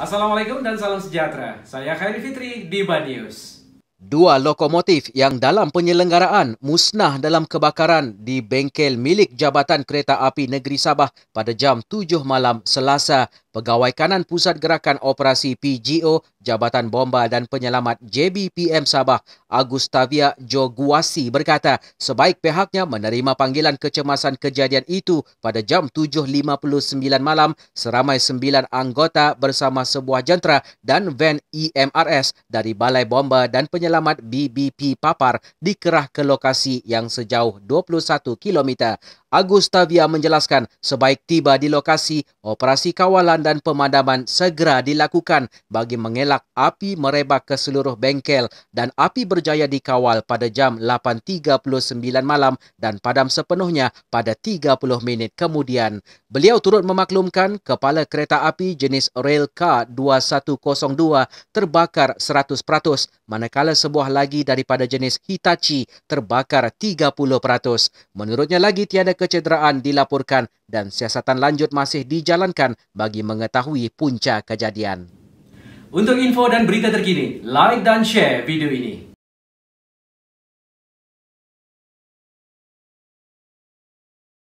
Assalamualaikum dan salam sejahtera. Saya Khairi Fitri di Bad News. Dua lokomotif yang dalam penyelenggaraan musnah dalam kebakaran di bengkel milik Jabatan Kereta Api Negeri Sabah pada jam 7 malam Selasa Pegawai Kanan Pusat Gerakan Operasi PGO Jabatan Bomba dan Penyelamat JBPM Sabah Agustavia Joguasi berkata sebaik pihaknya menerima panggilan kecemasan kejadian itu pada jam 7.59 malam seramai sembilan anggota bersama sebuah jentera dan van EMRS dari Balai Bomba dan Penyelamat BBP Papar dikerah ke lokasi yang sejauh 21 km. Agustavia menjelaskan sebaik tiba di lokasi operasi kawalan kebersihan dan pemadaman segera dilakukan bagi mengelak api merebak ke seluruh bengkel dan api berjaya dikawal pada jam 8.39 malam dan padam sepenuhnya pada 30 minit kemudian. Beliau turut memaklumkan kepala kereta api jenis rail K2102 terbakar 100% manakala sebuah lagi daripada jenis Hitachi terbakar 30%. Menurutnya lagi tiada kecederaan dilaporkan dan siasatan lanjut masih dijalankan bagi mengetahui punca kejadian. Untuk info dan berita terkini, like dan share video ini.